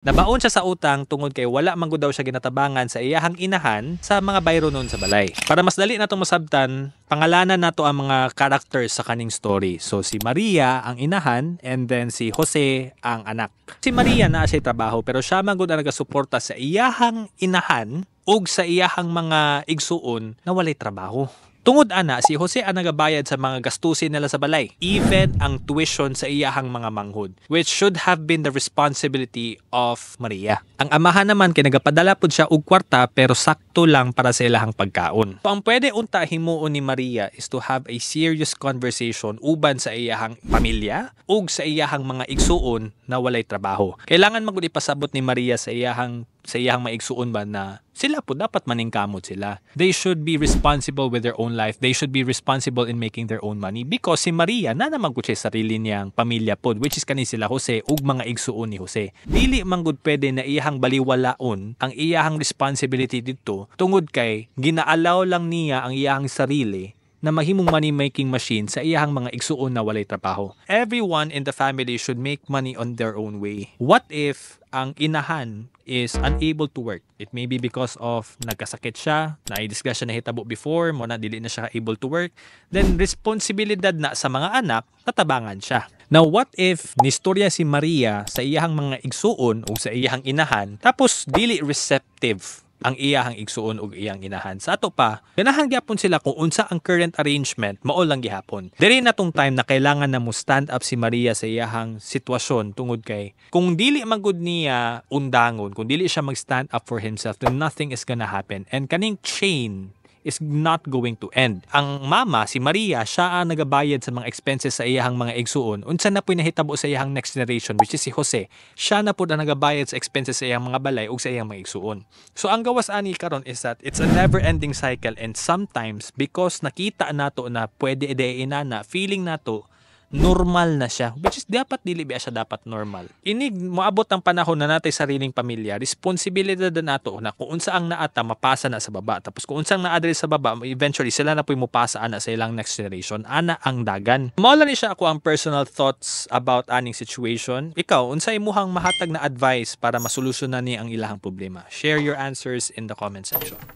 Nabaon siya sa utang tungod kay wala manggo daw siya ginatabangan sa iyahang inahan sa mga bayro noon sa balay. Para mas dali natong masabtan, pangalanan nato ang mga characters sa kaning story. So si Maria ang inahan and then si Jose ang anak. Si Maria na siya trabaho pero siya man gud ang nagasuporta sa iyahang inahan ug sa iyahang mga igsuon na walay trabaho. Tungod ana si Jose ang nagabayad sa mga gastusin nila sa balay, even ang tuition sa iyahang mga manghud, which should have been the responsibility of Maria. Ang amahan naman kay nagapadala pud siya og kwarta pero sakto lang para sa ilahang pagkaon. So, ang pwede unta himuon ni Maria is to have a serious conversation uban sa iyahang pamilya ug sa iyahang mga igsuon na walay trabaho. Kailangan magud ipasabot ni Maria sa iyahang sa iyang maigsuon ba na sila po dapat maningkamot sila. They should be responsible with their own life. They should be responsible in making their own money because si Maria na naman ko siya sarili niyang pamilya pod which is kanin sila Jose ug mga igsuon ni Jose. Dili man gud pwede na iyang baliwalaon ang iyang responsibility dito tungod kay ginaalaw lang niya ang iyang sarili na mahimong money-making machine sa iyahang mga igsuon na walay trabaho. Everyone in the family should make money on their own way. What if ang inahan is unable to work? It may be because of nagkasakit siya, na-discuss siya na hitabo before, mo na dili na siya able to work. Then responsibilidad na sa mga anak, tatabangan siya. Now what if nistorya si Maria sa iyahang mga igsuon o sa iyahang inahan tapos dili receptive ang iyahang igsuon ug iyang inahan. Sa ato pa, ganahan gyapon sila kung unsa ang current arrangement mao lang gihapon. Diri na tong time na kailangan na mo stand up si Maria sa iyahang sitwasyon tungod kay kung dili magud niya undangon, kung dili siya mag stand up for himself, then nothing is gonna happen. And kaning chain is not going to end. Ang mama, si Maria, siya ang nagabayad sa mga expenses sa iyahang mga igsuon. Unsa na po nahitabo sa iyahang next generation, which is si Jose. Siya na po na nagabayad sa expenses sa iyang mga balay o sa iyang mga igsuon. So ang gawas ani karon is that it's a never-ending cycle and sometimes because nakita nato na pwede ideina na feeling nato normal na siya. Which is dapat dili ba siya dapat normal. Inig moabot ang panahon na natay sariling pamilya, responsibility na nato na kung unsa ang naata mapasa na sa baba. Tapos kung unsa ang na sa baba, eventually sila na po mupasa ana sa ilang next generation. Ana ang dagan. Mawala ni siya ako ang personal thoughts about aning situation. Ikaw, unsa imuhang mahatag na advice para masolusyonan ni ang ilahang problema? Share your answers in the comment section.